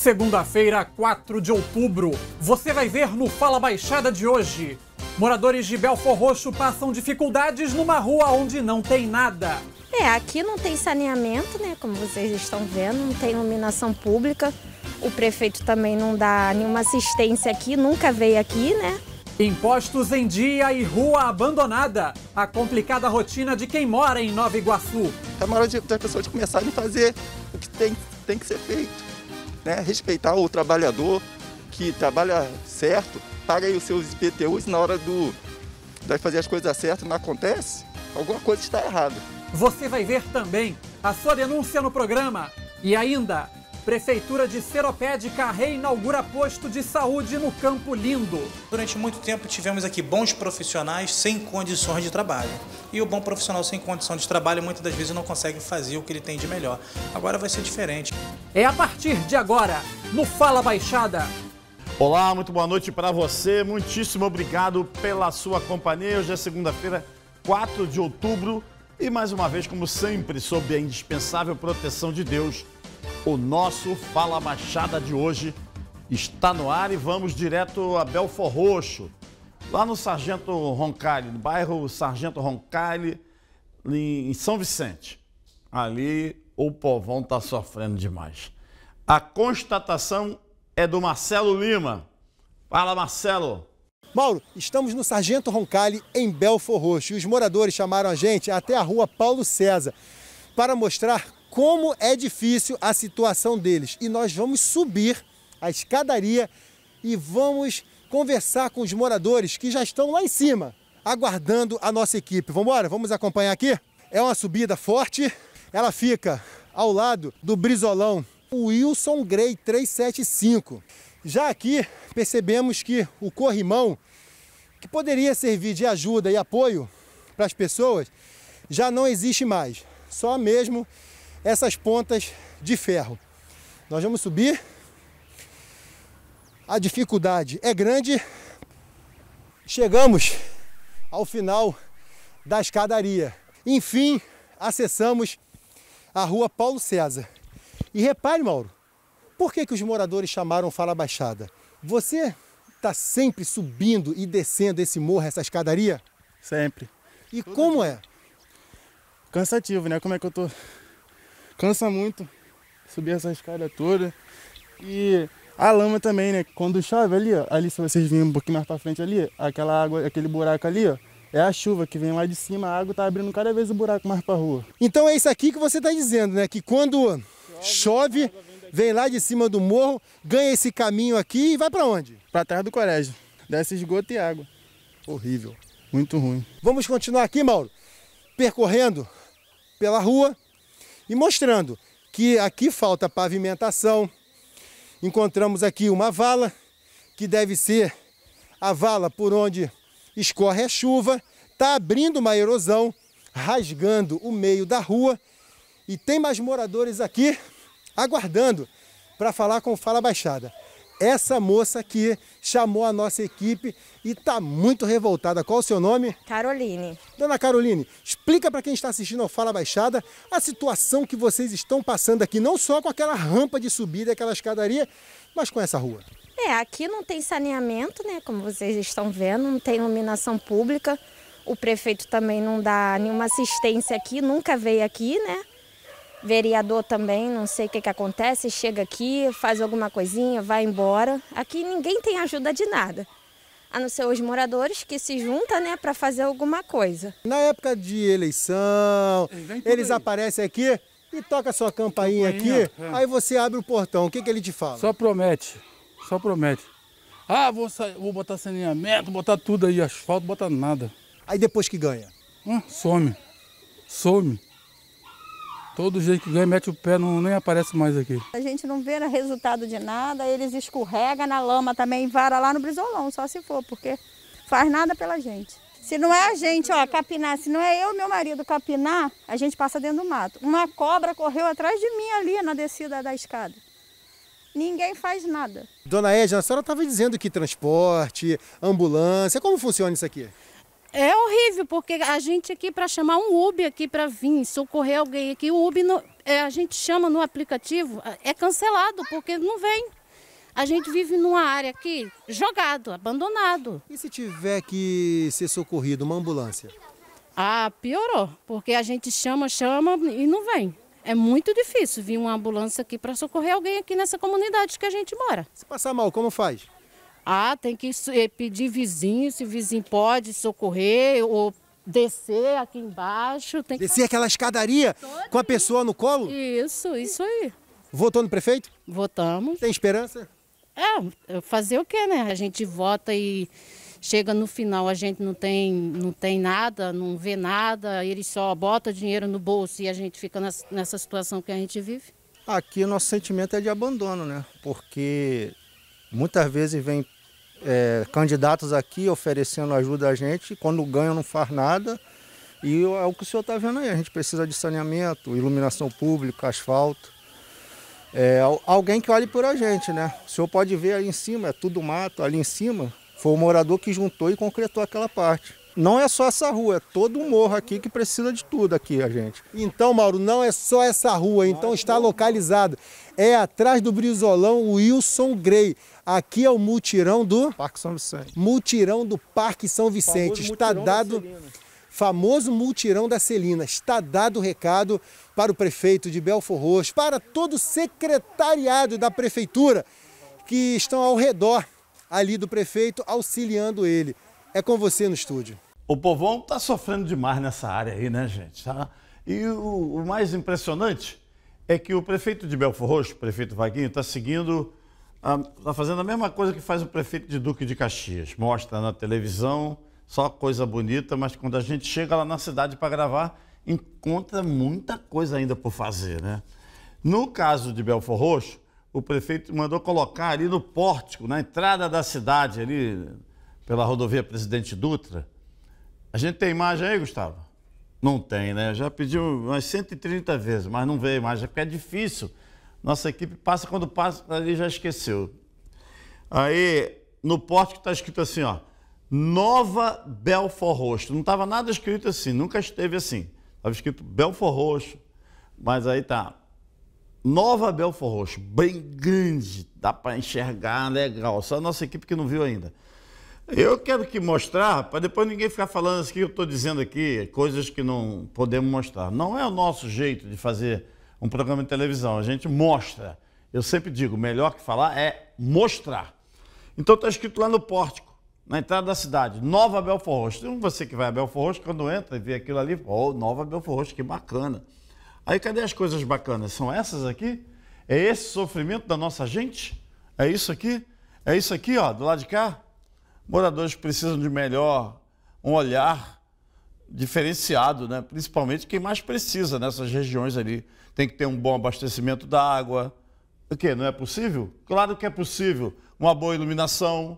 Segunda-feira, 4 de outubro. Você vai ver no Fala Baixada de hoje. Moradores de Belfor Roxo passam dificuldades numa rua onde não tem nada. É, aqui não tem saneamento, né? Como vocês estão vendo, não tem iluminação pública. O prefeito também não dá nenhuma assistência aqui, nunca veio aqui, né? Impostos em dia e rua abandonada. A complicada rotina de quem mora em Nova Iguaçu. É uma hora de, das pessoas começarem a fazer o que tem, tem que ser feito né, respeitar o trabalhador que trabalha certo, paga aí os seus IPTUs na hora do, de fazer as coisas certas, não acontece, alguma coisa está errada. Você vai ver também a sua denúncia no programa e ainda Prefeitura de Seropédica reinaugura posto de saúde no Campo Lindo. Durante muito tempo tivemos aqui bons profissionais sem condições de trabalho. E o bom profissional sem condição de trabalho muitas das vezes não consegue fazer o que ele tem de melhor. Agora vai ser diferente. É a partir de agora, no Fala Baixada. Olá, muito boa noite para você. Muitíssimo obrigado pela sua companhia. Hoje é segunda-feira, 4 de outubro. E mais uma vez, como sempre, sob a indispensável proteção de Deus o nosso Fala machada de hoje está no ar e vamos direto a Belfor Roxo. Lá no Sargento Roncalli, no bairro Sargento Roncalli, em São Vicente. Ali o povão está sofrendo demais. A constatação é do Marcelo Lima. Fala, Marcelo. Mauro, estamos no Sargento Roncalli, em Belfor Roxo. E os moradores chamaram a gente até a rua Paulo César para mostrar como é difícil a situação deles. E nós vamos subir a escadaria e vamos conversar com os moradores que já estão lá em cima, aguardando a nossa equipe. Vamos embora? Vamos acompanhar aqui? É uma subida forte, ela fica ao lado do Brizolão Wilson Grey 375. Já aqui percebemos que o corrimão, que poderia servir de ajuda e apoio para as pessoas, já não existe mais. Só mesmo essas pontas de ferro. Nós vamos subir. A dificuldade é grande. Chegamos ao final da escadaria. Enfim, acessamos a rua Paulo César. E repare, Mauro, por que, que os moradores chamaram Fala Baixada? Você está sempre subindo e descendo esse morro, essa escadaria? Sempre. E Tudo como é? Cansativo, né? Como é que eu tô Cansa muito subir essa escada toda. E a lama também, né? Quando chove ali, ó, ali se vocês virem um pouquinho mais pra frente ali, aquela água, aquele buraco ali, ó, é a chuva que vem lá de cima, a água tá abrindo cada vez o buraco mais pra rua. Então é isso aqui que você tá dizendo, né? Que quando chove, chove vem, vem lá de cima do morro, ganha esse caminho aqui e vai para onde? Pra trás do colégio. Desce esgoto e água. Horrível. Muito ruim. Vamos continuar aqui, Mauro, percorrendo pela rua, e mostrando que aqui falta pavimentação. Encontramos aqui uma vala, que deve ser a vala por onde escorre a chuva, está abrindo uma erosão, rasgando o meio da rua e tem mais moradores aqui aguardando para falar com o Fala Baixada essa moça que chamou a nossa equipe e está muito revoltada. Qual o seu nome? Caroline. Dona Caroline, explica para quem está assistindo ao Fala Baixada a situação que vocês estão passando aqui, não só com aquela rampa de subida, aquela escadaria, mas com essa rua. É, aqui não tem saneamento, né? Como vocês estão vendo, não tem iluminação pública. O prefeito também não dá nenhuma assistência aqui, nunca veio aqui, né? Vereador também, não sei o que, que acontece, chega aqui, faz alguma coisinha, vai embora. Aqui ninguém tem ajuda de nada, a não ser os moradores que se juntam né, para fazer alguma coisa. Na época de eleição, eles aí. aparecem aqui e toca sua campainha, aqui, é. aí você abre o portão. O que, que ele te fala? Só promete, só promete. Ah, vou, sair, vou botar saneamento, botar tudo aí, asfalto, botar nada. Aí depois que ganha? Hum, some. Some. Todo jeito que ganha, mete o pé, não, nem aparece mais aqui. A gente não vê resultado de nada, eles escorregam na lama também, vara lá no brisolão, só se for, porque faz nada pela gente. Se não é a gente, ó, capinar, se não é eu e meu marido capinar, a gente passa dentro do mato. Uma cobra correu atrás de mim ali na descida da escada. Ninguém faz nada. Dona Edna, a senhora estava dizendo que transporte, ambulância, como funciona isso aqui? É horrível, porque a gente aqui, para chamar um Uber aqui para vir, socorrer alguém aqui, o Uber, no, é, a gente chama no aplicativo, é cancelado, porque não vem. A gente vive numa área aqui, jogado, abandonado. E se tiver que ser socorrido, uma ambulância? Ah, piorou, porque a gente chama, chama e não vem. É muito difícil vir uma ambulância aqui para socorrer alguém aqui nessa comunidade que a gente mora. Se passar mal, como faz? Ah, tem que eh, pedir vizinho, se vizinho pode socorrer ou descer aqui embaixo. Tem descer que... aquela escadaria Todo com a pessoa no colo? Isso, isso aí. Votou no prefeito? Votamos. Tem esperança? É, fazer o quê, né? A gente vota e chega no final, a gente não tem, não tem nada, não vê nada, eles só botam dinheiro no bolso e a gente fica nessa situação que a gente vive. Aqui o nosso sentimento é de abandono, né? Porque Muitas vezes vem é, candidatos aqui oferecendo ajuda a gente, quando ganha não faz nada. E é o que o senhor está vendo aí, a gente precisa de saneamento, iluminação pública, asfalto. É, alguém que olhe por a gente, né? O senhor pode ver ali em cima, é tudo mato, ali em cima, foi o morador que juntou e concretou aquela parte. Não é só essa rua, é todo o um morro aqui que precisa de tudo aqui, a gente. Então, Mauro, não é só essa rua, então está localizado. É atrás do Brizolão Wilson Grey. Aqui é o mutirão do... Parque São Vicente. Mutirão do Parque São Vicente. Está dado famoso multirão da Celina. Está dado o recado para o prefeito de Belfor Roxo, para todo o secretariado da prefeitura que estão ao redor ali do prefeito auxiliando ele. É com você no estúdio. O povão tá sofrendo demais nessa área aí, né, gente? Tá? E o, o mais impressionante é que o prefeito de Belfor Roxo, o prefeito Vaguinho, está seguindo, está ah, fazendo a mesma coisa que faz o prefeito de Duque de Caxias. Mostra na televisão, só coisa bonita, mas quando a gente chega lá na cidade para gravar, encontra muita coisa ainda por fazer, né? No caso de Belfor Roxo, o prefeito mandou colocar ali no pórtico, na entrada da cidade, ali pela rodovia Presidente Dutra. A gente tem imagem aí, Gustavo? Não tem, né? já pediu umas 130 vezes, mas não veio imagem, é porque é difícil. Nossa equipe passa quando passa, ali já esqueceu. Aí, no porte que está escrito assim, ó, Nova Belfor Roxo. Não estava nada escrito assim, nunca esteve assim. Estava escrito Belfor Roxo, mas aí tá. Nova Belfor Roxo, bem grande, dá para enxergar, legal. Só a nossa equipe que não viu ainda. Eu quero que mostrar, para depois ninguém ficar falando assim que eu estou dizendo aqui, coisas que não podemos mostrar. Não é o nosso jeito de fazer um programa de televisão, a gente mostra. Eu sempre digo, melhor que falar é mostrar. Então está escrito lá no pórtico, na entrada da cidade, Nova Belfor Roxo. Tem então, você que vai a Belfor Roxo, quando entra e vê aquilo ali, oh, Nova Belfor Roxo, que bacana. Aí cadê as coisas bacanas? São essas aqui? É esse sofrimento da nossa gente? É isso aqui? É isso aqui, ó, do lado de cá? moradores precisam de melhor um olhar diferenciado, né? principalmente quem mais precisa nessas regiões ali. Tem que ter um bom abastecimento da água. O quê? Não é possível? Claro que é possível. Uma boa iluminação.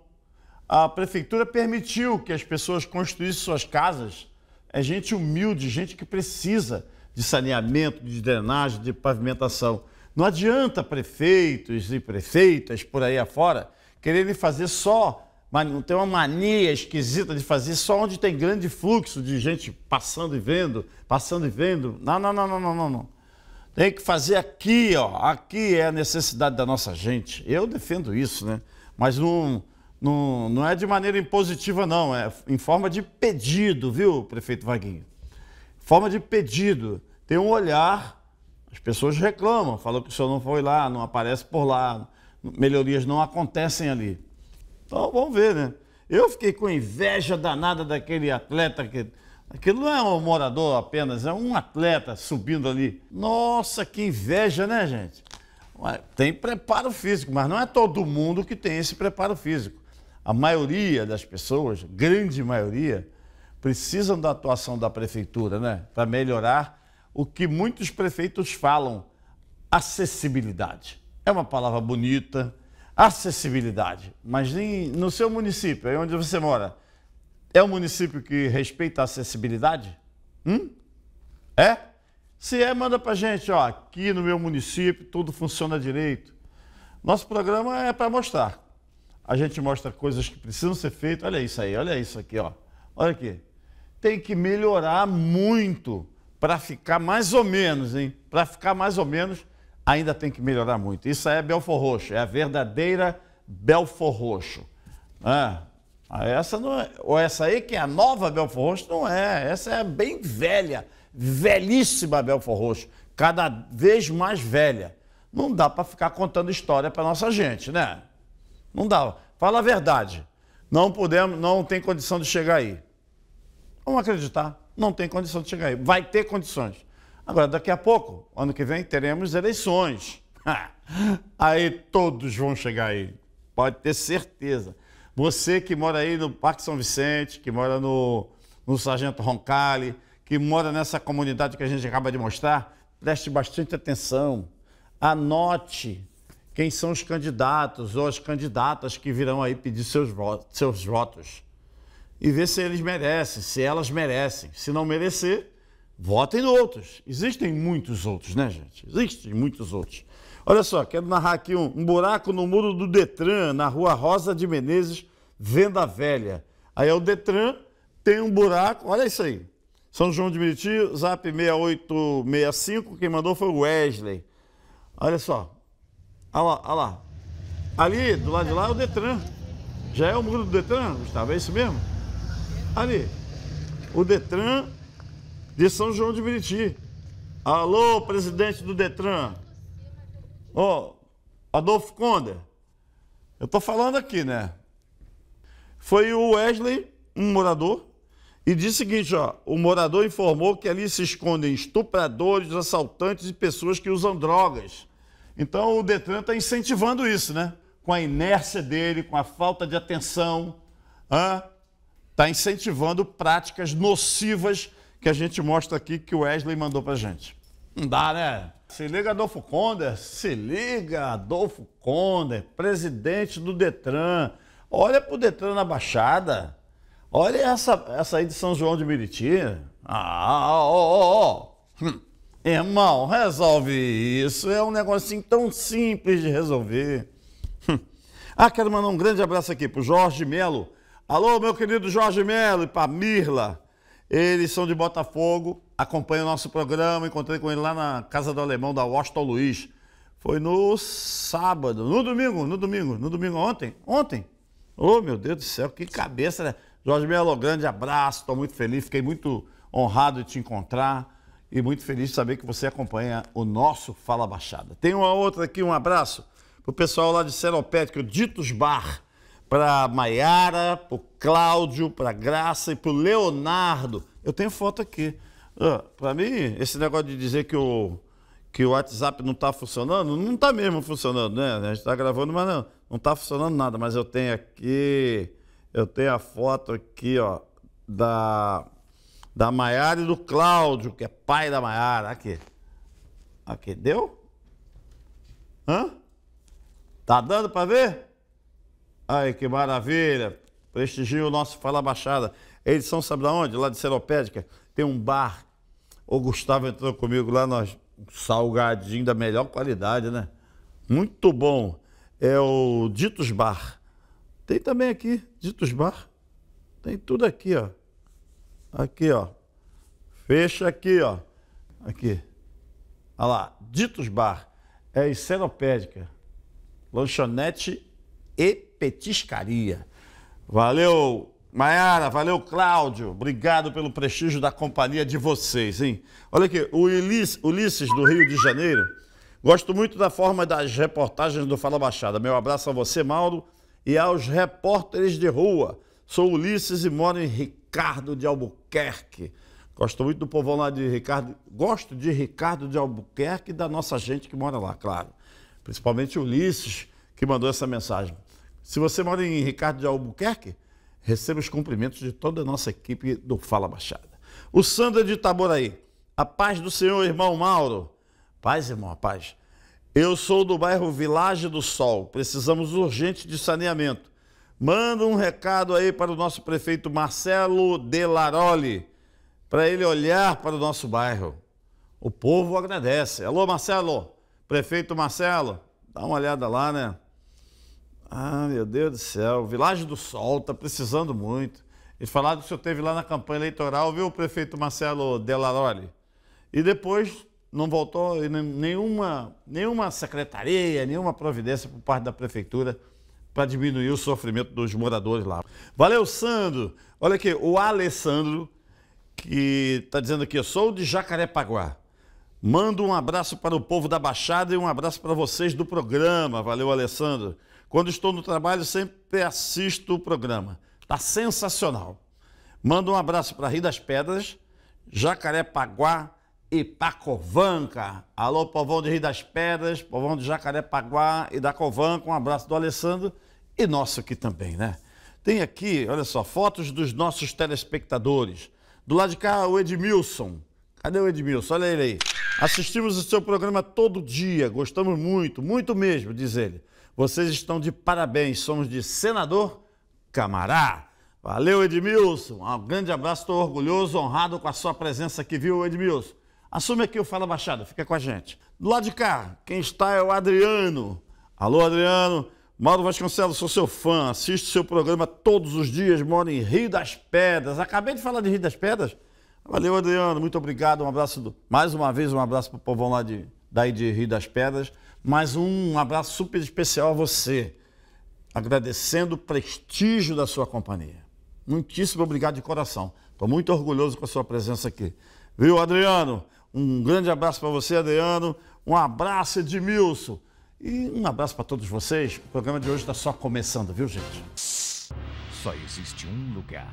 A prefeitura permitiu que as pessoas construíssem suas casas. É gente humilde, gente que precisa de saneamento, de drenagem, de pavimentação. Não adianta prefeitos e prefeitas por aí afora quererem fazer só tem uma mania esquisita de fazer só onde tem grande fluxo de gente passando e vendo, passando e vendo. Não, não, não, não, não, não, Tem que fazer aqui, ó. Aqui é a necessidade da nossa gente. Eu defendo isso, né? Mas não, não, não é de maneira impositiva, não. É em forma de pedido, viu, prefeito Vaguinho? Forma de pedido. Tem um olhar, as pessoas reclamam, falam que o senhor não foi lá, não aparece por lá, melhorias não acontecem ali então vamos ver, né? Eu fiquei com inveja danada daquele atleta que. Aquilo não é um morador apenas, é um atleta subindo ali. Nossa, que inveja, né, gente? Tem preparo físico, mas não é todo mundo que tem esse preparo físico. A maioria das pessoas, grande maioria, precisam da atuação da prefeitura, né? Para melhorar o que muitos prefeitos falam, acessibilidade. É uma palavra bonita, acessibilidade, mas nem no seu município, aí onde você mora, é um município que respeita a acessibilidade? Hum? É? Se é, manda pra gente, ó, aqui no meu município tudo funciona direito. Nosso programa é para mostrar. A gente mostra coisas que precisam ser feitas. Olha isso aí, olha isso aqui, ó. Olha aqui. Tem que melhorar muito para ficar mais ou menos, hein? Para ficar mais ou menos ainda tem que melhorar muito. Isso é Belfor Roxo, é a verdadeira Belfor Roxo. Ah, essa não é, ou essa aí que é a nova Belfor Roxo, não é. Essa é bem velha, velhíssima Belfor Roxo, cada vez mais velha. Não dá para ficar contando história para nossa gente, né? Não dá. Fala a verdade. Não podemos, não tem condição de chegar aí. Vamos acreditar, não tem condição de chegar aí. Vai ter condições. Agora, daqui a pouco, ano que vem, teremos eleições. aí todos vão chegar aí, pode ter certeza. Você que mora aí no Parque São Vicente, que mora no, no Sargento Roncalli, que mora nessa comunidade que a gente acaba de mostrar, preste bastante atenção, anote quem são os candidatos ou as candidatas que virão aí pedir seus votos, seus votos. E ver se eles merecem, se elas merecem. Se não merecer, votem outros. Existem muitos outros, né, gente? Existem muitos outros. Olha só, quero narrar aqui um, um buraco no muro do Detran, na rua Rosa de Menezes, Venda Velha. Aí é o Detran, tem um buraco, olha isso aí. São João de Meriti, zap 6865, quem mandou foi o Wesley. Olha só, olha lá, olha lá. Ali, do lado de lá é o Detran. Já é o muro do Detran, Gustavo, é isso mesmo? Ali. O Detran de São João de Meriti. Alô, presidente do Detran. Ó, oh, Adolfo Conde. Eu tô falando aqui, né? Foi o Wesley, um morador, e disse o seguinte, ó, o morador informou que ali se escondem estupradores, assaltantes e pessoas que usam drogas. Então o Detran está incentivando isso, né? Com a inércia dele, com a falta de atenção, está incentivando práticas nocivas que a gente mostra aqui que o Wesley mandou pra gente. Não dá, né? Se liga, Adolfo Conder. Se liga, Adolfo Conder, presidente do Detran. Olha pro Detran na Baixada. Olha essa, essa aí de São João de Meriti. Ah, ó, ó, ó. Hum. Irmão, resolve isso. É um negocinho tão simples de resolver. Hum. Ah, quero mandar um grande abraço aqui pro Jorge Melo. Alô, meu querido Jorge Melo e pra Mirla. Eles são de Botafogo, acompanham o nosso programa. Encontrei com ele lá na Casa do Alemão da Washington Luiz. Foi no sábado, no domingo, no domingo, no domingo ontem, ontem. Oh, meu Deus do céu, que cabeça, né? Jorge Melo, grande abraço, estou muito feliz, fiquei muito honrado de te encontrar e muito feliz de saber que você acompanha o nosso Fala Baixada. Tem uma outra aqui, um abraço para o pessoal lá de o Ditos Bar para Maiara, para o Cláudio, para Graça e para o Leonardo. Eu tenho foto aqui. Ah, para mim, esse negócio de dizer que o, que o WhatsApp não está funcionando, não está mesmo funcionando, né? A gente está gravando, mas não, não está funcionando nada. Mas eu tenho aqui, eu tenho a foto aqui, ó, da, da Maiara e do Cláudio, que é pai da Maiara. Aqui. Aqui, deu? Hã? Tá dando para ver? Ai, que maravilha! Prestigio o nosso Fala Baixada. Eles são, sabe da onde? Lá de Seropédica. Tem um bar. O Gustavo entrou comigo lá, nós. Salgadinho da melhor qualidade, né? Muito bom. É o Ditos Bar. Tem também aqui, Ditos Bar. Tem tudo aqui, ó. Aqui, ó. Fecha aqui, ó. Aqui. Olha lá, Ditos Bar. É Enceropédica Lanchonete e petiscaria. Valeu, Maiara, valeu, Cláudio. Obrigado pelo prestígio da companhia de vocês, hein? Olha aqui, o Ulisses, do Rio de Janeiro. Gosto muito da forma das reportagens do Fala Baixada. Meu abraço a você, Mauro, e aos repórteres de rua. Sou Ulisses e moro em Ricardo de Albuquerque. Gosto muito do povo lá de Ricardo. Gosto de Ricardo de Albuquerque e da nossa gente que mora lá, claro. Principalmente Ulisses que mandou essa mensagem. Se você mora em Ricardo de Albuquerque, receba os cumprimentos de toda a nossa equipe do Fala Baixada. O Sandra de Itaboraí. A paz do Senhor, irmão Mauro. Paz, irmão, a paz. Eu sou do bairro Vilagem do Sol. Precisamos urgente de saneamento. Manda um recado aí para o nosso prefeito Marcelo Delaroli, para ele olhar para o nosso bairro. O povo agradece. Alô, Marcelo. Prefeito Marcelo, dá uma olhada lá, né? Ah, meu Deus do céu, Vilagem do Sol está precisando muito. Eles falaram que o senhor teve lá na campanha eleitoral, viu, o prefeito Marcelo Delaroli? E depois não voltou nenhuma, nenhuma secretaria, nenhuma providência por parte da prefeitura para diminuir o sofrimento dos moradores lá. Valeu, Sandro! Olha aqui, o Alessandro, que está dizendo aqui, eu sou de Jacarepaguá. Mando um abraço para o povo da Baixada e um abraço para vocês do programa. Valeu, Alessandro. Quando estou no trabalho, sempre assisto o programa. Tá sensacional. Manda um abraço para Rio das Pedras, Jacarepaguá e Pacovanca. Alô, povão de Rio das Pedras, povão de Jacarepaguá e da Covanca. Um abraço do Alessandro e nosso aqui também, né? Tem aqui, olha só, fotos dos nossos telespectadores. Do lado de cá, o Edmilson. Cadê o Edmilson? Olha ele aí. Assistimos o seu programa todo dia, gostamos muito, muito mesmo, diz ele. Vocês estão de parabéns, somos de senador Camará. Valeu, Edmilson. Um grande abraço, estou orgulhoso, honrado com a sua presença aqui, viu, Edmilson? Assume aqui o Fala Baixada, fica com a gente. Do lado de cá, quem está é o Adriano. Alô, Adriano. Mauro Vasconcelos, sou seu fã, assisto seu programa todos os dias, moro em Rio das Pedras. Acabei de falar de Rio das Pedras. Valeu, Adriano. Muito obrigado. Um abraço. Do... Mais uma vez, um abraço para o povão lá de, daí de Rio das Pedras. mais um abraço super especial a você, agradecendo o prestígio da sua companhia. Muitíssimo obrigado de coração. Estou muito orgulhoso com a sua presença aqui. Viu, Adriano? Um grande abraço para você, Adriano. Um abraço, Edmilson. E um abraço para todos vocês. O programa de hoje está só começando, viu, gente? Só existe um lugar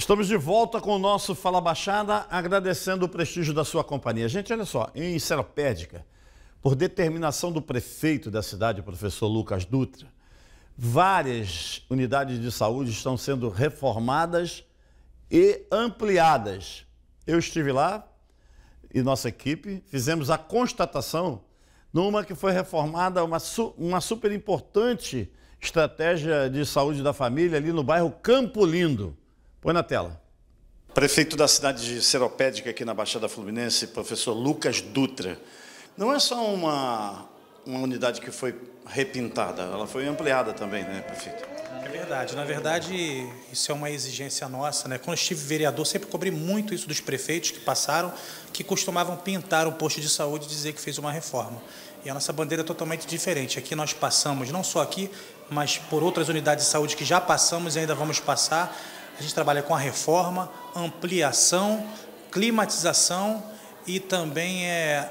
Estamos de volta com o nosso Fala Baixada, agradecendo o prestígio da sua companhia. Gente, olha só, em Seropédica, por determinação do prefeito da cidade, professor Lucas Dutra, várias unidades de saúde estão sendo reformadas e ampliadas. Eu estive lá e nossa equipe fizemos a constatação numa que foi reformada uma, uma super importante estratégia de saúde da família ali no bairro Campo Lindo. Põe na tela. Prefeito da cidade de Seropédica, aqui na Baixada Fluminense, professor Lucas Dutra. Não é só uma, uma unidade que foi repintada, ela foi ampliada também, né, prefeito? É verdade. Na verdade, isso é uma exigência nossa, né? Quando estive vereador, sempre cobri muito isso dos prefeitos que passaram, que costumavam pintar um posto de saúde e dizer que fez uma reforma. E a nossa bandeira é totalmente diferente. Aqui nós passamos, não só aqui, mas por outras unidades de saúde que já passamos e ainda vamos passar a gente trabalha com a reforma, ampliação, climatização e também é,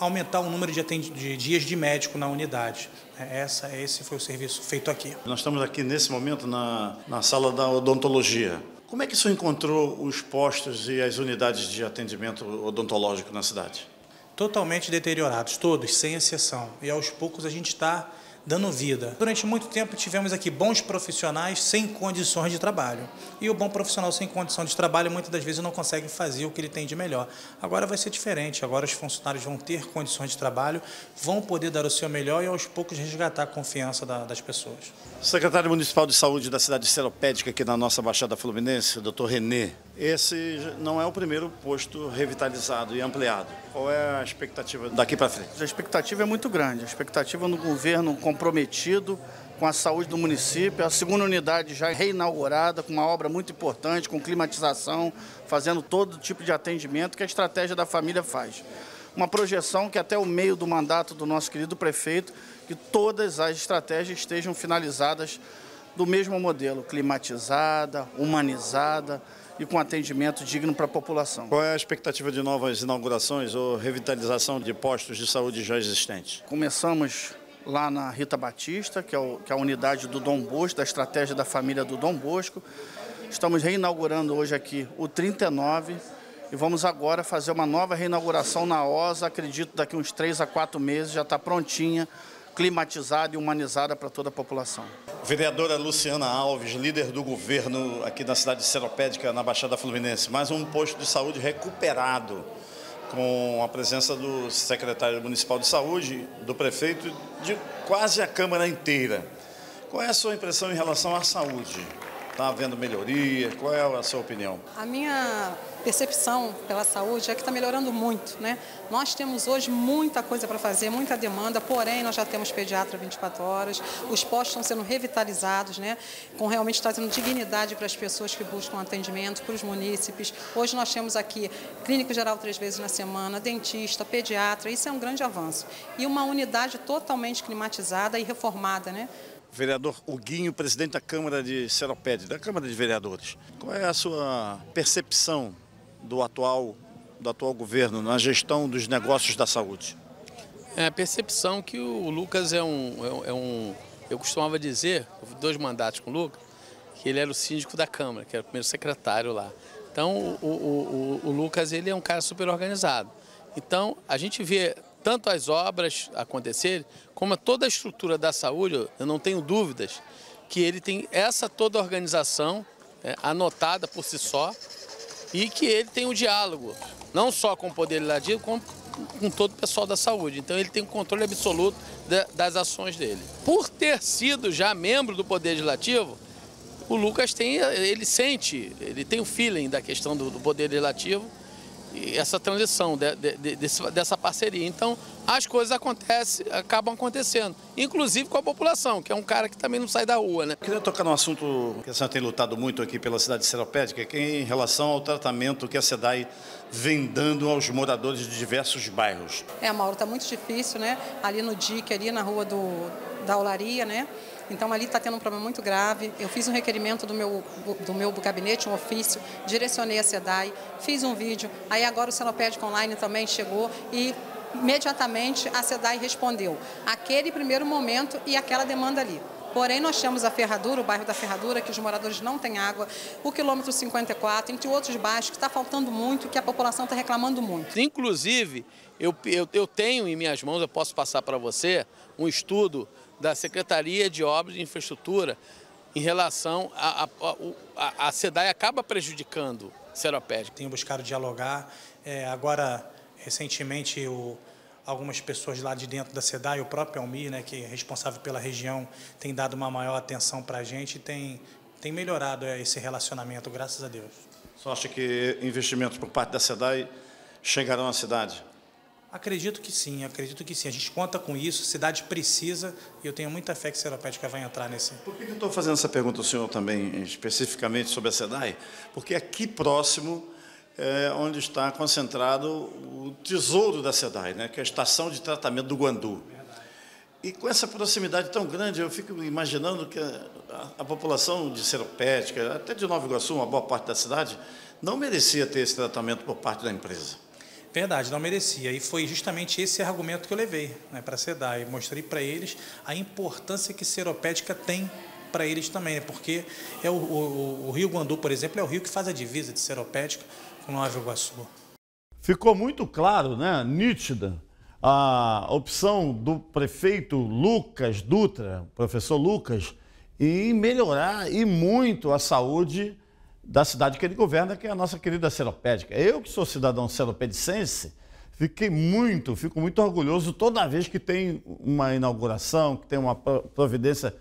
aumentar o número de, de, dias de médico na unidade. É, essa, esse foi o serviço feito aqui. Nós estamos aqui nesse momento na, na sala da odontologia. Como é que senhor encontrou os postos e as unidades de atendimento odontológico na cidade? Totalmente deteriorados, todos, sem exceção. E aos poucos a gente está dando vida. Durante muito tempo tivemos aqui bons profissionais sem condições de trabalho. E o bom profissional sem condição de trabalho muitas das vezes não consegue fazer o que ele tem de melhor. Agora vai ser diferente, agora os funcionários vão ter condições de trabalho, vão poder dar o seu melhor e aos poucos resgatar a confiança da, das pessoas. Secretário Municipal de Saúde da cidade seropédica aqui na nossa Baixada Fluminense, doutor Renê, esse não é o primeiro posto revitalizado e ampliado. Qual é a expectativa daqui para frente? A expectativa é muito grande. A expectativa no governo, com comprometido com a saúde do município. É a segunda unidade já reinaugurada, com uma obra muito importante, com climatização, fazendo todo tipo de atendimento que a estratégia da família faz. Uma projeção que até o meio do mandato do nosso querido prefeito, que todas as estratégias estejam finalizadas do mesmo modelo, climatizada, humanizada e com atendimento digno para a população. Qual é a expectativa de novas inaugurações ou revitalização de postos de saúde já existentes? Começamos lá na Rita Batista, que é, o, que é a unidade do Dom Bosco, da estratégia da família do Dom Bosco. Estamos reinaugurando hoje aqui o 39 e vamos agora fazer uma nova reinauguração na OSA, acredito daqui uns três a quatro meses, já está prontinha, climatizada e humanizada para toda a população. Vereadora Luciana Alves, líder do governo aqui na cidade de Seropédica, na Baixada Fluminense, mais um posto de saúde recuperado com a presença do secretário municipal de saúde, do prefeito, de quase a Câmara inteira. Qual é a sua impressão em relação à saúde? Está havendo melhoria? Qual é a sua opinião? A minha percepção pela saúde é que está melhorando muito. Né? Nós temos hoje muita coisa para fazer, muita demanda, porém nós já temos pediatra 24 horas, os postos estão sendo revitalizados, né? com realmente trazendo tá dignidade para as pessoas que buscam atendimento, para os munícipes. Hoje nós temos aqui clínico geral três vezes na semana, dentista, pediatra, isso é um grande avanço. E uma unidade totalmente climatizada e reformada, né? vereador Huguinho, presidente da Câmara de Seropédia, da Câmara de Vereadores. Qual é a sua percepção do atual, do atual governo na gestão dos negócios da saúde? É a percepção que o Lucas é um, é um é eu costumava dizer, dois mandatos com o Lucas, que ele era o síndico da Câmara, que era o primeiro secretário lá. Então, o, o, o, o Lucas ele é um cara super organizado. Então, a gente vê tanto as obras acontecerem, como toda a estrutura da saúde, eu não tenho dúvidas que ele tem essa toda organização é, anotada por si só e que ele tem o um diálogo, não só com o poder legislativo, como com todo o pessoal da saúde. Então ele tem o um controle absoluto de, das ações dele. Por ter sido já membro do Poder Legislativo, o Lucas tem, ele sente, ele tem o feeling da questão do, do Poder Legislativo essa transição de, de, de, dessa parceria. Então, as coisas acontecem, acabam acontecendo, inclusive com a população, que é um cara que também não sai da rua. Né? Queria tocar num assunto que a senhora tem lutado muito aqui pela cidade seropédica, que é em relação ao tratamento que a SEDAI vem dando aos moradores de diversos bairros. É, Mauro, está muito difícil, né? Ali no DIC, ali na rua do, da Olaria, né? Então ali está tendo um problema muito grave. Eu fiz um requerimento do meu, do meu gabinete, um ofício, direcionei a SEDAI, fiz um vídeo. Aí agora o Celopédico Online também chegou e imediatamente a SEDAI respondeu. Aquele primeiro momento e aquela demanda ali. Porém, nós temos a Ferradura, o bairro da Ferradura, que os moradores não têm água, o quilômetro 54, entre outros bairros, que está faltando muito, que a população está reclamando muito. Inclusive, eu, eu, eu tenho em minhas mãos, eu posso passar para você, um estudo da Secretaria de Obras e Infraestrutura em relação a, a, a, a SEDAI acaba prejudicando Seropédica. Tenho buscado dialogar. É, agora, recentemente, o, algumas pessoas lá de dentro da SEDAI, o próprio Almir, né, que é responsável pela região, tem dado uma maior atenção para a gente e tem, tem melhorado é, esse relacionamento, graças a Deus. Você acha que investimentos por parte da SEDAI chegarão à cidade? Acredito que sim, acredito que sim. A gente conta com isso, a cidade precisa e eu tenho muita fé que a Seropédica vai entrar nesse. Por que eu estou fazendo essa pergunta ao senhor também, especificamente sobre a SEDAI? Porque aqui próximo é onde está concentrado o tesouro da SEDAI, né, que é a estação de tratamento do Guandu. E com essa proximidade tão grande, eu fico imaginando que a, a população de Seropédica, até de Nova Iguaçu, uma boa parte da cidade, não merecia ter esse tratamento por parte da empresa. Verdade, não merecia. E foi justamente esse argumento que eu levei né, para a SEDAI. Mostrei para eles a importância que Seropédica tem para eles também, né, porque é o, o, o, Rio Guandu, por exemplo, é o rio que faz a divisa de Seropédica com Nova Iguaçu. Ficou muito claro, né, nítida, a opção do prefeito Lucas Dutra, professor Lucas, em melhorar e muito a saúde da cidade que ele governa, que é a nossa querida Seropédica. Eu, que sou cidadão seropedicense, fiquei muito, fico muito orgulhoso toda vez que tem uma inauguração, que tem uma providência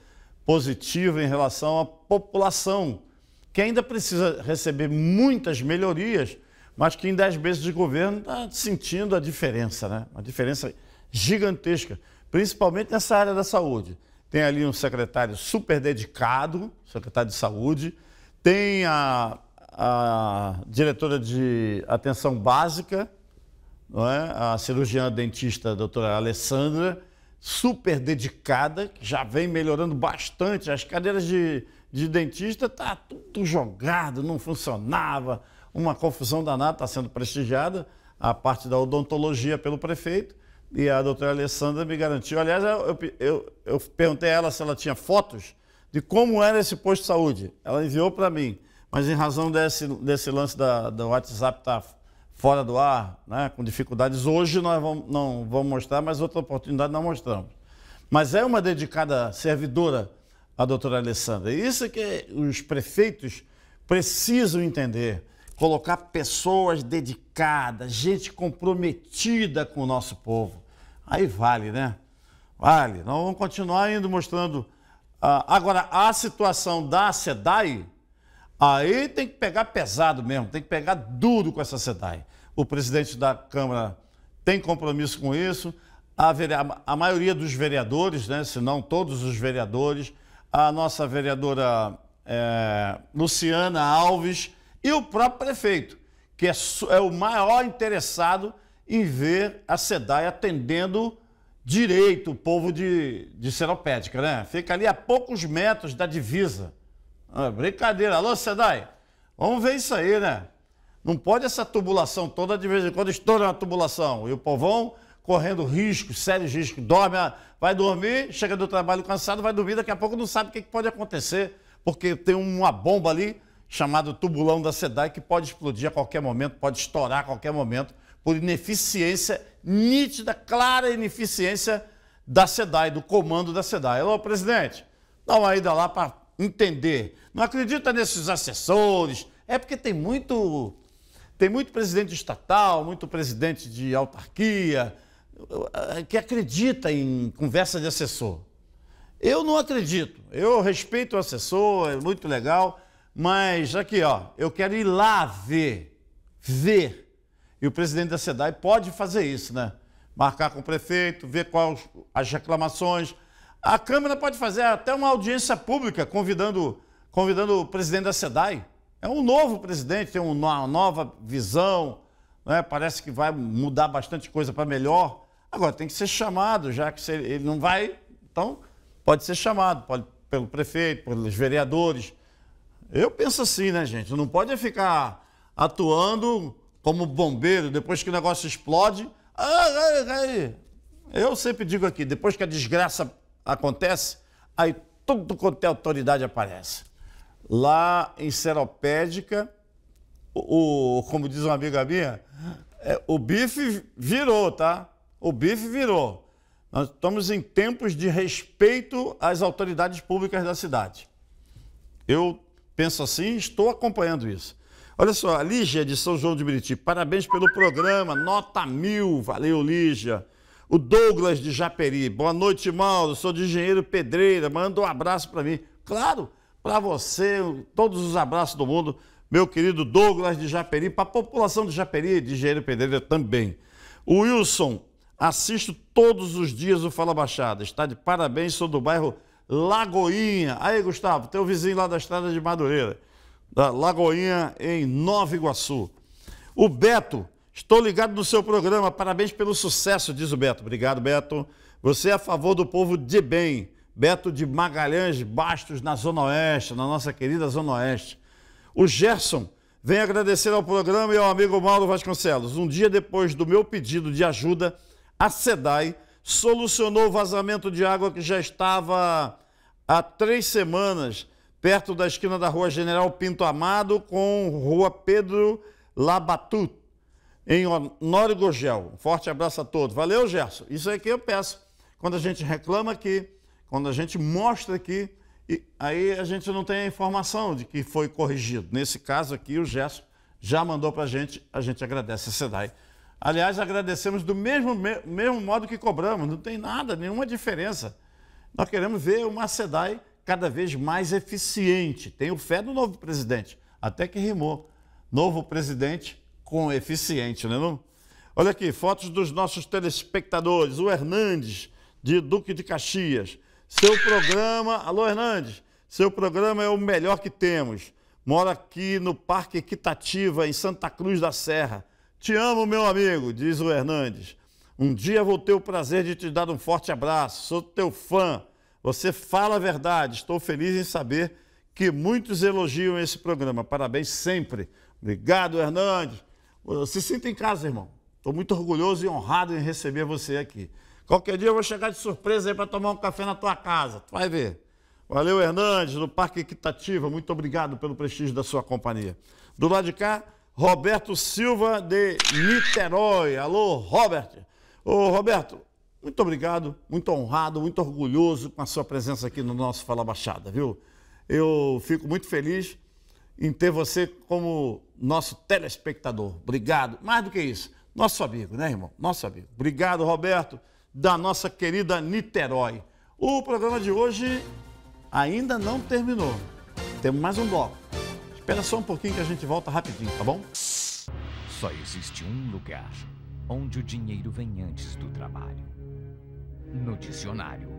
positiva em relação à população, que ainda precisa receber muitas melhorias, mas que em 10 meses de governo está sentindo a diferença, né? Uma diferença gigantesca, principalmente nessa área da saúde. Tem ali um secretário super dedicado, secretário de saúde, tem a, a diretora de atenção básica, não é? a cirurgiã dentista a doutora Alessandra, super dedicada, que já vem melhorando bastante. As cadeiras de, de dentista tá tudo jogado, não funcionava, uma confusão danada, está sendo prestigiada a parte da odontologia pelo prefeito. E a doutora Alessandra me garantiu. Aliás, eu, eu, eu perguntei a ela se ela tinha fotos de como era esse posto de saúde. Ela enviou para mim, mas em razão desse, desse lance da, do WhatsApp estar tá fora do ar, né, com dificuldades, hoje nós vamos, não vamos mostrar, mas outra oportunidade nós mostramos. Mas é uma dedicada servidora a doutora Alessandra. E isso é que os prefeitos precisam entender colocar pessoas dedicadas, gente comprometida com o nosso povo. Aí vale, né? Vale. Nós vamos continuar indo mostrando ah, agora, a situação da SEDAI, aí tem que pegar pesado mesmo, tem que pegar duro com essa SEDAI. O presidente da Câmara tem compromisso com isso, a, a maioria dos vereadores, né, se não todos os vereadores, a nossa vereadora é, Luciana Alves e o próprio prefeito, que é, é o maior interessado em ver a SEDAI atendendo direito o povo de, de Seropédica, né? Fica ali a poucos metros da divisa. Ah, brincadeira. Alô, Sedai, vamos ver isso aí, né? Não pode essa tubulação toda, de vez em quando estoura uma tubulação. E o povão correndo risco, sérios riscos. Dorme, ah, vai dormir, chega do trabalho cansado, vai dormir, daqui a pouco não sabe o que pode acontecer, porque tem uma bomba ali chamada tubulão da SEDAI que pode explodir a qualquer momento, pode estourar a qualquer momento, por ineficiência nítida, clara ineficiência da SEDAI, do comando da SEDAI. Alô, presidente, dá uma ida lá para entender. Não acredita nesses assessores. É porque tem muito tem muito presidente estatal, muito presidente de autarquia eh, que acredita em conversa de assessor. Eu não acredito. Eu respeito o assessor, é muito legal, mas aqui, ó, eu quero ir lá ver, ver e o presidente da SEDAI pode fazer isso, né? Marcar com o prefeito, ver quais as reclamações. A Câmara pode fazer até uma audiência pública convidando, convidando o presidente da SEDAI. É um novo presidente, tem uma nova visão, né? parece que vai mudar bastante coisa para melhor. Agora, tem que ser chamado, já que ele não vai, então pode ser chamado pode, pelo prefeito, pelos vereadores. Eu penso assim, né, gente? Não pode ficar atuando como bombeiro, depois que o negócio explode. Ah, Eu sempre digo aqui, depois que a desgraça acontece, aí tudo quanto é autoridade aparece. Lá em Seropédica, o, o como diz uma amiga minha, é, o bife virou, tá? O bife virou. Nós estamos em tempos de respeito às autoridades públicas da cidade. Eu penso assim, estou acompanhando isso. Olha só, a Lígia de São João de Meriti, parabéns pelo programa, nota mil, valeu Lígia. O Douglas de Japeri, boa noite Mauro, sou de engenheiro pedreira, manda um abraço para mim. Claro, para você, todos os abraços do mundo, meu querido Douglas de Japeri, para a população de Japeri, de engenheiro pedreira também. O Wilson, assisto todos os dias o Fala Baixada, está de parabéns, sou do bairro Lagoinha. Aí Gustavo, teu vizinho lá da estrada de Madureira da Lagoinha, em Nova Iguaçu. O Beto, estou ligado no seu programa, parabéns pelo sucesso, diz o Beto. Obrigado, Beto. Você é a favor do povo de bem. Beto de Magalhães Bastos, na Zona Oeste, na nossa querida Zona Oeste. O Gerson, vem agradecer ao programa e ao amigo Mauro Vasconcelos. Um dia depois do meu pedido de ajuda, a SEDAI solucionou o vazamento de água que já estava há três semanas perto da esquina da rua General Pinto Amado com rua Pedro Labatut, em Honório Gurgel. Forte abraço a todos. Valeu, Gerson. Isso é que eu peço. Quando a gente reclama aqui, quando a gente mostra aqui, aí a gente não tem a informação de que foi corrigido. Nesse caso aqui, o Gerson já mandou para a gente, a gente agradece a SEDAI. Aliás, agradecemos do mesmo, mesmo modo que cobramos, não tem nada, nenhuma diferença. Nós queremos ver uma SEDAI cada vez mais eficiente. Tenho fé no novo presidente, até que rimou. Novo presidente com eficiente, né? Não? Olha aqui, fotos dos nossos telespectadores. O Hernandes, de Duque de Caxias. Seu programa. Alô, Hernandes. Seu programa é o melhor que temos. Mora aqui no Parque Equitativa, em Santa Cruz da Serra. Te amo, meu amigo, diz o Hernandes. Um dia vou ter o prazer de te dar um forte abraço. Sou teu fã. Você fala a verdade. Estou feliz em saber que muitos elogiam esse programa. Parabéns sempre. Obrigado, Hernandes. Se sinta em casa, irmão. Estou muito orgulhoso e honrado em receber você aqui. Qualquer dia eu vou chegar de surpresa aí para tomar um café na tua casa. Tu vai ver. Valeu, Hernandes, do Parque Equitativa. Muito obrigado pelo prestígio da sua companhia. Do lado de cá, Roberto Silva de Niterói. Alô, Robert. Ô, Roberto, muito obrigado, muito honrado, muito orgulhoso com a sua presença aqui no nosso Fala Baixada, viu? Eu fico muito feliz em ter você como nosso telespectador. Obrigado. Mais do que isso, nosso amigo, né, irmão? Nosso amigo. Obrigado, Roberto, da nossa querida Niterói. O programa de hoje ainda não terminou. Temos mais um bloco. Espera só um pouquinho que a gente volta rapidinho, tá bom? Só existe um lugar onde o dinheiro vem antes do trabalho no dicionário.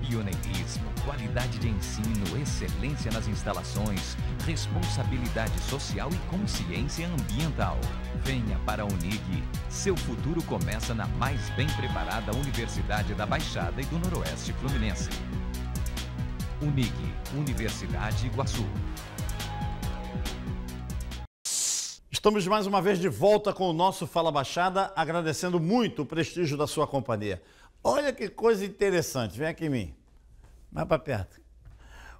Pioneirismo, qualidade de ensino, excelência nas instalações, responsabilidade social e consciência ambiental. Venha para a Unig. Seu futuro começa na mais bem preparada Universidade da Baixada e do Noroeste Fluminense. Unig, Universidade Iguaçu. Estamos mais uma vez de volta com o nosso Fala Baixada, agradecendo muito o prestígio da sua companhia. Olha que coisa interessante, vem aqui em mim, mais para perto.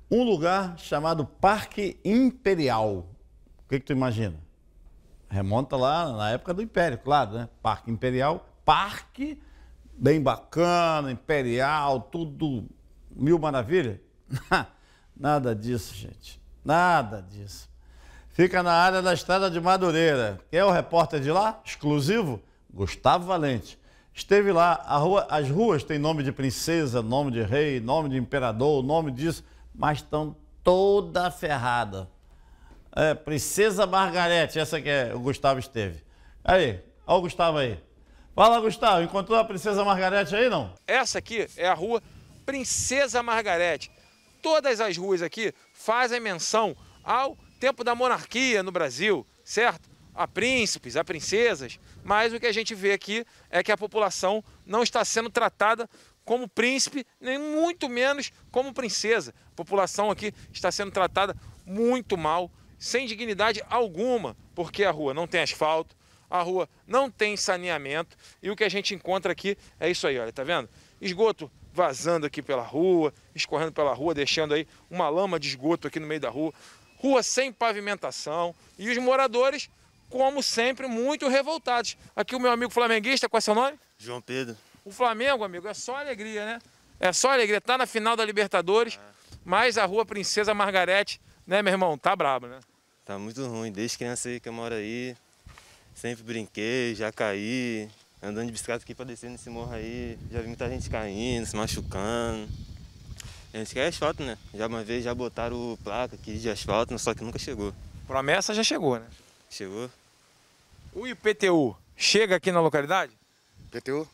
Um lugar chamado Parque Imperial. O que, que tu imagina? Remonta lá na época do Império, claro, né? Parque Imperial, parque bem bacana, imperial, tudo mil maravilha. Nada disso, gente. Nada disso. Fica na área da Estrada de Madureira. Quem é o repórter de lá? Exclusivo? Gustavo Valente. Esteve lá, rua, as ruas têm nome de princesa, nome de rei, nome de imperador, nome disso, mas estão toda ferrada. É, princesa Margarete, essa que é o Gustavo Esteve. Aí, olha o Gustavo aí. Fala, Gustavo, encontrou a Princesa Margarete aí, não? Essa aqui é a rua Princesa Margarete. Todas as ruas aqui fazem menção ao tempo da monarquia no Brasil, certo? a príncipes, a princesas, mas o que a gente vê aqui é que a população não está sendo tratada como príncipe, nem muito menos como princesa. A população aqui está sendo tratada muito mal, sem dignidade alguma, porque a rua não tem asfalto, a rua não tem saneamento e o que a gente encontra aqui é isso aí, olha, tá vendo? Esgoto vazando aqui pela rua, escorrendo pela rua, deixando aí uma lama de esgoto aqui no meio da rua. Rua sem pavimentação e os moradores como sempre, muito revoltados. Aqui o meu amigo flamenguista, qual é seu nome? João Pedro. O Flamengo, amigo, é só alegria, né? É só alegria. Tá na final da Libertadores, mais é. mas a rua Princesa Margarete, né, meu irmão? Tá brabo, né? Tá muito ruim. Desde criança aí que eu moro aí, sempre brinquei, já caí. Andando de bicicleta aqui pra descer nesse morro aí, já vi muita gente caindo, se machucando. A gente quer asfalto, né? Já uma vez já botaram placa aqui de asfalto, só que nunca chegou. Promessa já chegou, né? Chegou. O IPTU chega aqui na localidade? IPTU?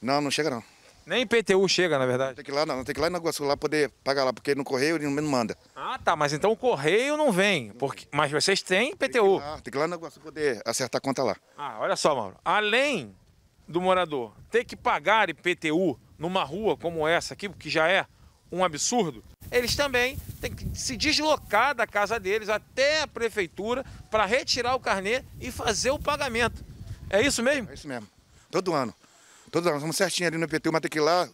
Não, não chega não. Nem IPTU chega, na verdade. Tem que ir lá, não, tem que ir lá no Iguaçu lá poder pagar lá, porque no correio ele não manda. Ah, tá, mas então o correio não vem, porque mas vocês têm IPTU. Tem que ir lá, tem que ir lá no Iguaçu poder acertar a conta lá. Ah, olha só, Mauro. Além do morador ter que pagar IPTU numa rua como essa aqui, que já é um absurdo? Eles também têm que se deslocar da casa deles até a prefeitura para retirar o carnet e fazer o pagamento. É isso mesmo? É isso mesmo. Todo ano. Todo ano. Vamos certinho ali no IPTU mas tem que ir lá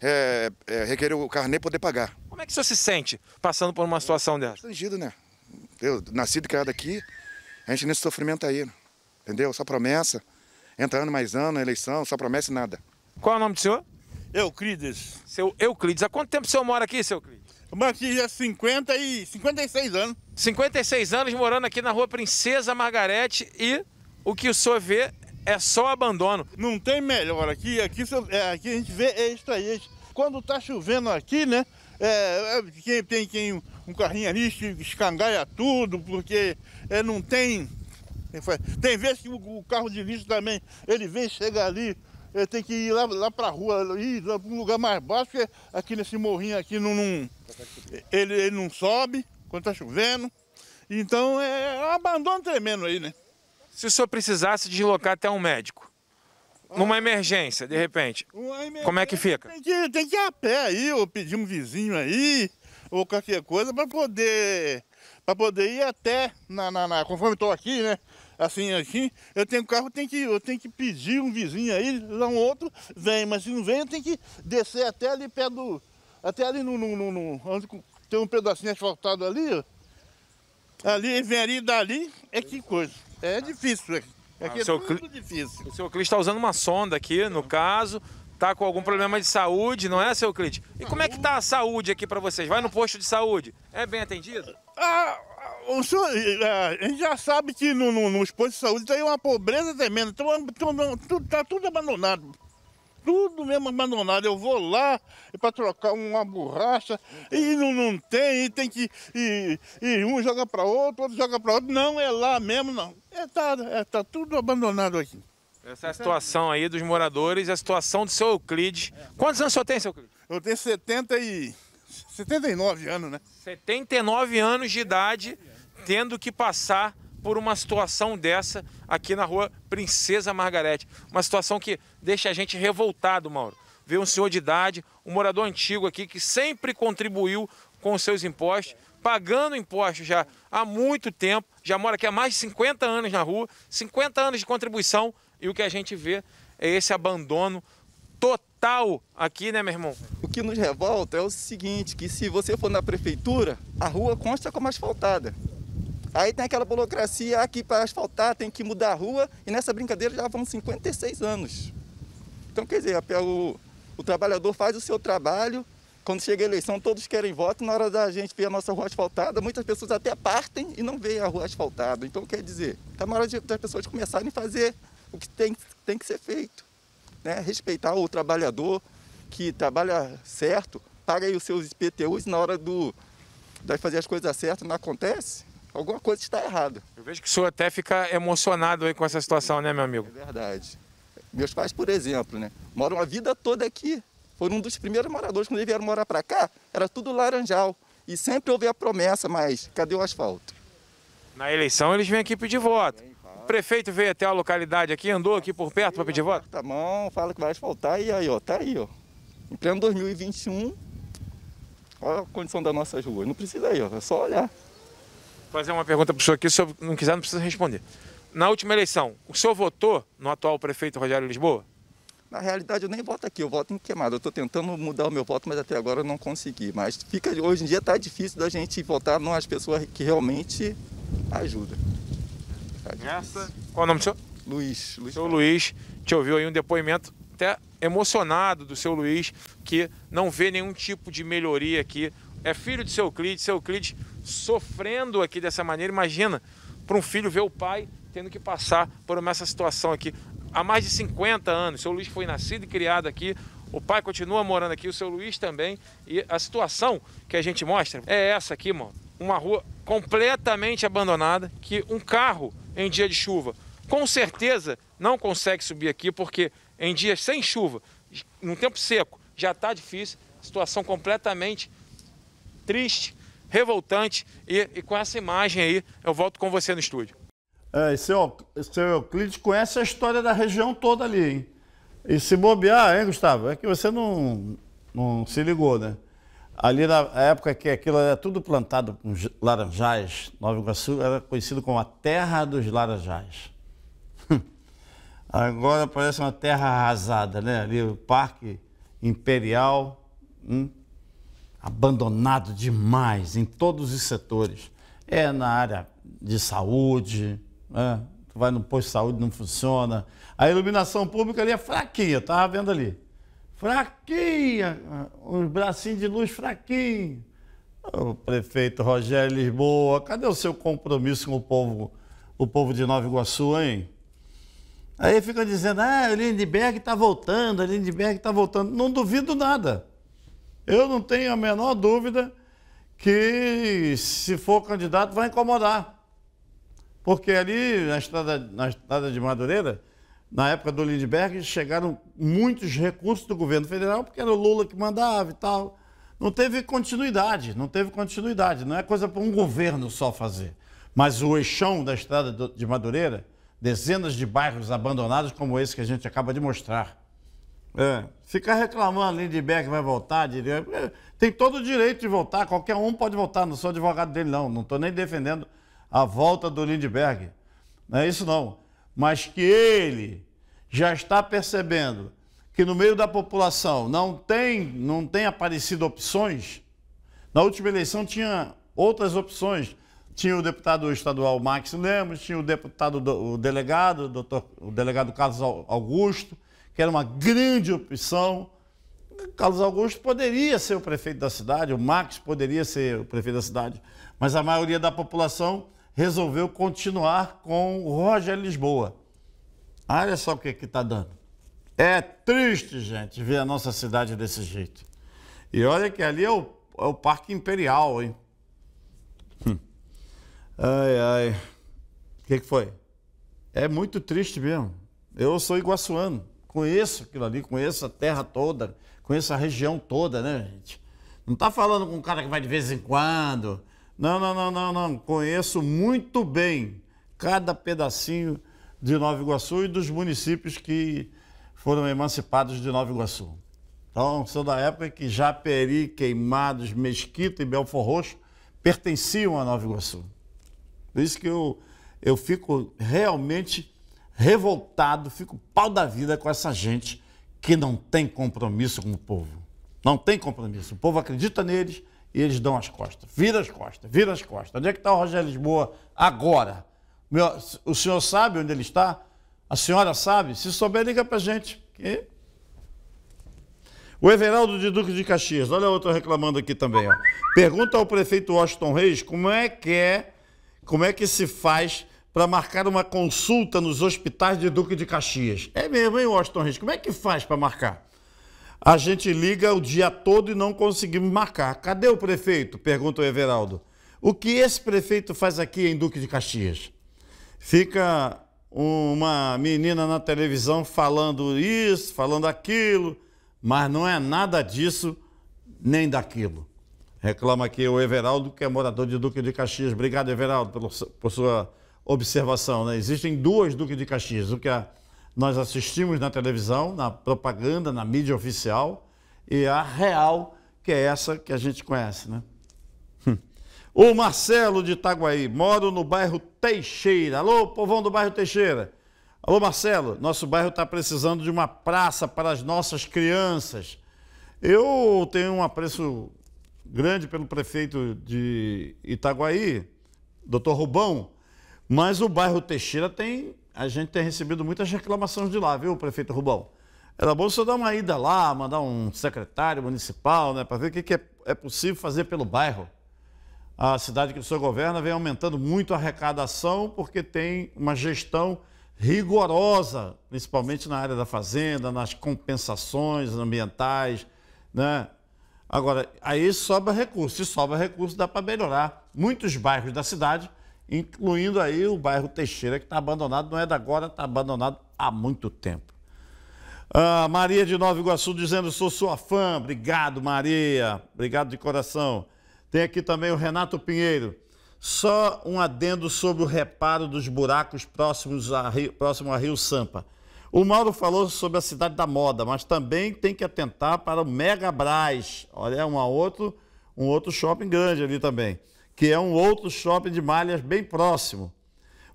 é, é, requerer o carnet para poder pagar. Como é que o senhor se sente passando por uma situação dessa? Estrangido, né? Eu nascido criado aqui, a gente nesse sofrimento aí, entendeu? Só promessa, entra ano mais ano, eleição, só promessa e nada. Qual é o nome do senhor? Euclides. Seu Euclides. Há quanto tempo o senhor mora aqui, seu Euclides? Eu moro aqui há 50 e 56 anos. 56 anos morando aqui na rua Princesa Margarete e o que o senhor vê é só abandono. Não tem melhor aqui. Aqui, é, aqui a gente vê extra extra. Quando tá chovendo aqui, né? É, é quem, tem quem um carrinho ali escangalha tudo, porque é, não tem. É, tem vezes que o, o carro de lixo também, ele vem, chega ali, é, tem que ir lá, lá pra rua, ir lá um lugar mais baixo, porque aqui nesse morrinho aqui não, não ele, ele não sobe quando tá chovendo. Então é, é um abandono tremendo aí, né? Se o senhor precisasse deslocar até um médico, numa ah. emergência, de repente, emergência, como é que fica? Tem que, tem que ir a pé aí, ou pedir um vizinho aí, ou qualquer coisa para poder para poder ir até na, na, na conforme estou aqui, né? Assim assim eu tenho carro, tem que eu tenho que pedir um vizinho aí, um outro vem, mas se não vem, eu tenho que descer até ali perto do até ali no, no, no, no onde tem um pedacinho asfaltado ali, ó. Ali vem ali dali é que coisa. É difícil é, é ah, é muito difícil. O seu cliente está usando uma sonda aqui, no caso, tá com algum problema de saúde, não é, seu Clint? E como é que tá a saúde aqui para vocês? Vai no posto de saúde? É bem atendido? Ah, ah o senhor, ah, a gente já sabe que no, no, nos postos de saúde tem uma pobreza tremenda, então, tá tudo abandonado. Tudo mesmo abandonado. Eu vou lá para trocar uma borracha e não, não tem, e tem que. E, e um joga para outro, outro joga para outro. Não é lá mesmo, não. É, tá, é, tá tudo abandonado aqui. Essa é a situação aí dos moradores, a situação do seu Euclides. Quantos anos o senhor tem, seu Euclides? Eu tenho 70 e... 79 anos, né? 79 anos de idade, tendo que passar por uma situação dessa aqui na rua Princesa Margarete. Uma situação que deixa a gente revoltado, Mauro. Ver um senhor de idade, um morador antigo aqui que sempre contribuiu com os seus impostos, pagando impostos já há muito tempo, já mora aqui há mais de 50 anos na rua, 50 anos de contribuição, e o que a gente vê é esse abandono total aqui, né, meu irmão? O que nos revolta é o seguinte, que se você for na prefeitura, a rua consta como asfaltada. Aí tem aquela burocracia aqui para asfaltar, tem que mudar a rua, e nessa brincadeira já vão 56 anos. Então, quer dizer, o, o trabalhador faz o seu trabalho, quando chega a eleição todos querem voto, na hora da gente ver a nossa rua asfaltada, muitas pessoas até partem e não veem a rua asfaltada. Então, quer dizer, está na hora de, das pessoas começarem a fazer o que tem, tem que ser feito. Né? Respeitar o trabalhador que trabalha certo, paga aí os seus IPTUs na hora do, de fazer as coisas certas, não acontece, alguma coisa está errada. Eu vejo que o senhor até fica emocionado aí com essa situação, né, meu amigo? É verdade. Meus pais, por exemplo, né, moram a vida toda aqui. Foram um dos primeiros moradores, quando eles vieram morar para cá, era tudo laranjal. E sempre houve a promessa, mas cadê o asfalto? Na eleição eles vêm aqui pedir voto prefeito veio até a localidade aqui, andou aqui por perto para pedir voto? Tá bom, fala que vai asfaltar e aí, ó, tá aí, ó. Em pleno 2021, olha a condição das nossas ruas. Não precisa aí, ó, é só olhar. Fazer uma pergunta para o senhor aqui, se o senhor não quiser, não precisa responder. Na última eleição, o senhor votou no atual prefeito Rogério Lisboa? Na realidade, eu nem voto aqui, eu voto em queimado. Eu estou tentando mudar o meu voto, mas até agora eu não consegui. Mas fica, hoje em dia está difícil da gente votar nas pessoas que realmente ajudam. Essa, qual é o nome do seu? Luiz. Luiz seu Luiz te ouviu aí um depoimento até emocionado do seu Luiz, que não vê nenhum tipo de melhoria aqui. É filho de seu Clide, seu Clide sofrendo aqui dessa maneira. Imagina para um filho ver o pai tendo que passar por essa situação aqui. Há mais de 50 anos, seu Luiz foi nascido e criado aqui, o pai continua morando aqui, o seu Luiz também. E a situação que a gente mostra é essa aqui, mano. Uma rua completamente abandonada, que um carro em dia de chuva. Com certeza não consegue subir aqui, porque em dias sem chuva, num tempo seco, já está difícil, situação completamente triste, revoltante. E, e, com essa imagem aí, eu volto com você no estúdio. É, e seu, seu Euclides conhece a história da região toda ali, hein? E se bobear, hein, Gustavo? É que você não, não se ligou, né? Ali na época que aquilo era tudo plantado com laranjais, Nova Iguaçu era conhecido como a terra dos laranjais. Agora parece uma terra arrasada, né? Ali o Parque Imperial, hum, abandonado demais em todos os setores. É na área de saúde, né? tu vai no posto de saúde, não funciona. A iluminação pública ali é fraquinha, eu estava vendo ali fraquinha, uns bracinhos de luz fraquinho. O prefeito Rogério Lisboa, cadê o seu compromisso com o povo, o povo de Nova Iguaçu, hein? Aí ficam dizendo, ah, o Lindbergh está voltando, o Lindbergh está voltando. Não duvido nada. Eu não tenho a menor dúvida que se for candidato vai incomodar. Porque ali na estrada, na estrada de Madureira, na época do Lindbergh, chegaram muitos recursos do governo federal, porque era o Lula que mandava e tal. Não teve continuidade, não teve continuidade. Não é coisa para um governo só fazer. Mas o eixão da estrada de Madureira, dezenas de bairros abandonados como esse que a gente acaba de mostrar. É, ficar reclamando, Lindbergh vai voltar, é, tem todo o direito de voltar, qualquer um pode voltar, não sou advogado dele não, não estou nem defendendo a volta do Lindbergh, não é isso não mas que ele já está percebendo que no meio da população não tem, não tem aparecido opções. Na última eleição tinha outras opções. Tinha o deputado estadual Max Lemos, tinha o deputado, o delegado, doutor, o delegado Carlos Augusto, que era uma grande opção. Carlos Augusto poderia ser o prefeito da cidade, o Max poderia ser o prefeito da cidade, mas a maioria da população resolveu continuar com o Roger Lisboa. Olha só o que está dando. É triste, gente, ver a nossa cidade desse jeito. E olha que ali é o, é o Parque Imperial, hein? Hum. Ai, ai. O que, que foi? É muito triste mesmo. Eu sou iguaçuano, conheço aquilo ali, conheço a terra toda, conheço a região toda, né, gente? Não está falando com um cara que vai de vez em quando, não, não, não, não, não. Conheço muito bem cada pedacinho de Nova Iguaçu e dos municípios que foram emancipados de Nova Iguaçu. Então, sou da época que Japeri, Queimados, Mesquita e Belfor Roxo pertenciam a Nova Iguaçu. Por isso que eu, eu fico realmente revoltado, fico pau da vida com essa gente que não tem compromisso com o povo. Não tem compromisso. O povo acredita neles, e eles dão as costas. Vira as costas, vira as costas. Onde é que está o Rogério Lisboa agora? Meu, o senhor sabe onde ele está? A senhora sabe? Se souber, liga para gente. Que... O Everaldo de Duque de Caxias, olha outro reclamando aqui também. Ó. Pergunta ao prefeito Washington Reis como é que é, como é que se faz para marcar uma consulta nos hospitais de Duque de Caxias. É mesmo, hein, Washington Reis? Como é que faz para marcar? A gente liga o dia todo e não conseguimos marcar. Cadê o prefeito? Pergunta o Everaldo. O que esse prefeito faz aqui em Duque de Caxias? Fica uma menina na televisão falando isso, falando aquilo, mas não é nada disso nem daquilo. Reclama aqui o Everaldo, que é morador de Duque de Caxias. Obrigado, Everaldo, por sua observação. Né? Existem duas Duque de Caxias, o que a nós assistimos na televisão, na propaganda, na mídia oficial e a real, que é essa que a gente conhece, né? O Marcelo de Itaguaí, moro no bairro Teixeira. Alô, povão do bairro Teixeira. Alô, Marcelo, nosso bairro está precisando de uma praça para as nossas crianças. Eu tenho um apreço grande pelo prefeito de Itaguaí, doutor Rubão, mas o bairro Teixeira tem a gente tem recebido muitas reclamações de lá, viu, prefeito Rubão? Era bom você dar uma ida lá, mandar um secretário municipal, né, para ver o que, é, é, possível fazer pelo bairro. A cidade que o senhor governa vem aumentando muito a arrecadação porque tem uma gestão rigorosa, principalmente na área da fazenda, nas compensações ambientais, né? Agora, aí sobra recurso, se sobra recurso dá para melhorar muitos bairros da cidade incluindo aí o bairro Teixeira, que está abandonado, não é da agora, está abandonado há muito tempo. Ah, Maria de Nova Iguaçu dizendo, sou sua fã, obrigado Maria, obrigado de coração. Tem aqui também o Renato Pinheiro, só um adendo sobre o reparo dos buracos próximos a Rio, próximo a Rio Sampa. O Mauro falou sobre a cidade da moda, mas também tem que atentar para o Mega Brás. Olha, é um outro, um outro shopping grande ali também que é um outro shopping de malhas bem próximo.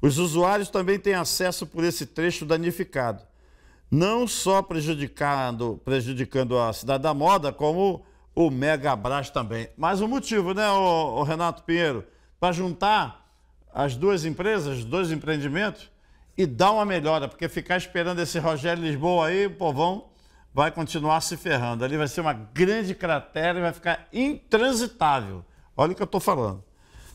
Os usuários também têm acesso por esse trecho danificado, não só prejudicando, prejudicando a cidade da moda, como o Mega Brás também. Mas o um motivo, né, o, o Renato Pinheiro, para juntar as duas empresas, os dois empreendimentos e dar uma melhora, porque ficar esperando esse Rogério Lisboa aí, o povão vai continuar se ferrando. Ali vai ser uma grande cratera e vai ficar intransitável. Olha o que eu estou falando.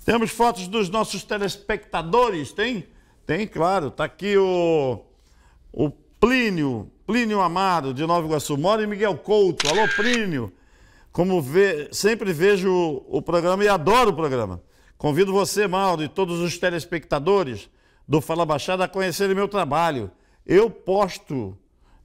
Temos fotos dos nossos telespectadores, tem? Tem, claro. Está aqui o, o Plínio, Plínio Amaro, de Nova Iguaçu. Mora e Miguel Couto. Alô, Plínio. Como ve... sempre vejo o, o programa e adoro o programa. Convido você, Mauro, e todos os telespectadores do Fala Baixada a conhecerem meu trabalho. Eu posto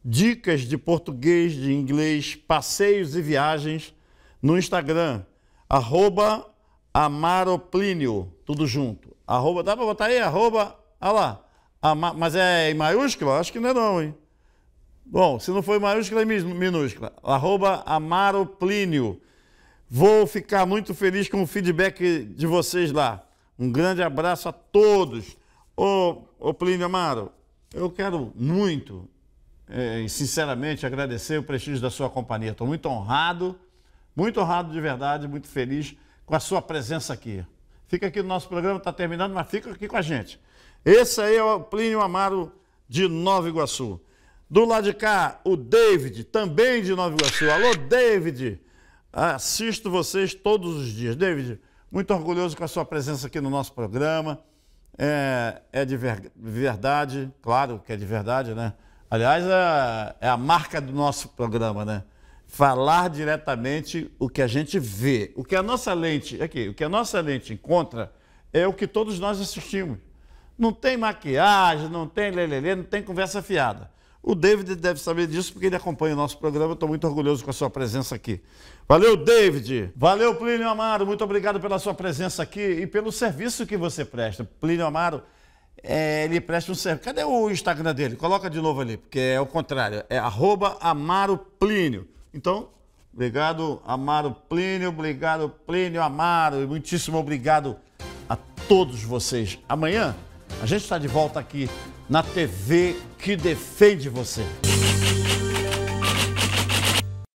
dicas de português, de inglês, passeios e viagens no Instagram, arroba Amaro Plínio, tudo junto. Arroba, dá para botar aí? Arroba, lá. Ama, mas é em maiúscula? Acho que não é não, hein? Bom, se não foi maiúscula, é minúscula. Arroba Amaroplínio. Vou ficar muito feliz com o feedback de vocês lá. Um grande abraço a todos. Ô, ô Plínio Amaro, eu quero muito, é, sinceramente, agradecer o prestígio da sua companhia. Estou muito honrado, muito honrado de verdade, muito feliz com a sua presença aqui. Fica aqui no nosso programa, está terminando, mas fica aqui com a gente. Esse aí é o Plínio Amaro de Nova Iguaçu. Do lado de cá, o David, também de Nova Iguaçu. Alô, David! Assisto vocês todos os dias. David, muito orgulhoso com a sua presença aqui no nosso programa. É, é de ver, verdade, claro que é de verdade, né? Aliás, é, é a marca do nosso programa, né? falar diretamente o que a gente vê. O que a nossa lente, aqui, o que a nossa lente encontra é o que todos nós assistimos. Não tem maquiagem, não tem lelelê, não tem conversa fiada. O David deve saber disso porque ele acompanha o nosso programa. Estou muito orgulhoso com a sua presença aqui. Valeu, David. Valeu, Plínio Amaro. Muito obrigado pela sua presença aqui e pelo serviço que você presta. Plínio Amaro, é, ele presta um serviço. Cadê o Instagram dele? Coloca de novo ali, porque é o contrário. É arroba Amaro Plínio. Então, obrigado, Amaro Plínio, obrigado, Plínio Amaro, e muitíssimo obrigado a todos vocês. Amanhã a gente está de volta aqui na TV que defende você.